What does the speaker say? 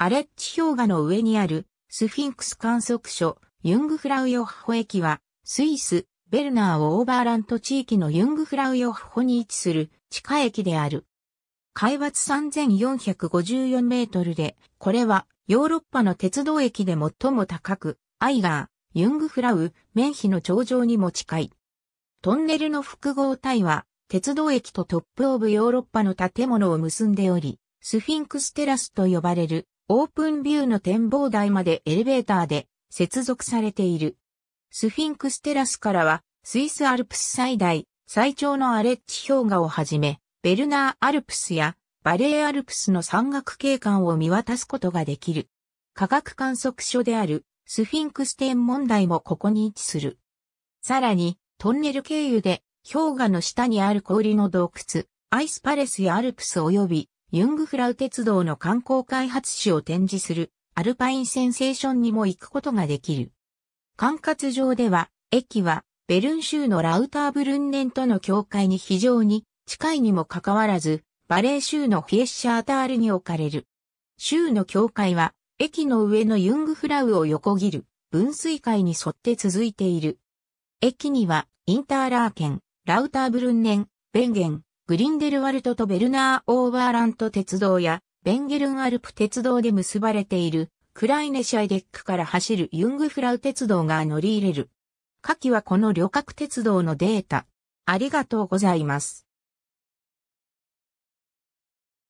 アレッチ氷河の上にあるスフィンクス観測所ユングフラウヨッホ駅はスイス、ベルナーオーバーラント地域のユングフラウヨッホに位置する地下駅である。海抜3454メートルで、これはヨーロッパの鉄道駅で最も高く、アイガー、ユングフラウ、メンヒの頂上にも近い。トンネルの複合体は、鉄道駅とトップオブヨーロッパの建物を結んでおり、スフィンクステラスと呼ばれるオープンビューの展望台までエレベーターで接続されている。スフィンクステラスからは、スイスアルプス最大、最長のアレッジ氷河をはじめ、ベルナーアルプスやバレーアルプスの山岳景観を見渡すことができる。科学観測所であるスフィンクス天文台もここに位置する。さらに、トンネル経由で氷河の下にある氷の洞窟、アイスパレスやアルプス及びユングフラウ鉄道の観光開発史を展示するアルパインセンセーションにも行くことができる。管轄上では、駅はベルン州のラウターブルンネンとの境界に非常に近いにもかかわらず、バレー州のフィエッシャータールに置かれる。州の境界は、駅の上のユングフラウを横切る分水海に沿って続いている。駅には、インターラー県、ラウターブルンネン、ベンゲン、グリンデルワルトとベルナー・オーバーラント鉄道や、ベンゲルンアルプ鉄道で結ばれている、クライネシャイデックから走るユングフラウ鉄道が乗り入れる。下記はこの旅客鉄道のデータ。ありがとうございます。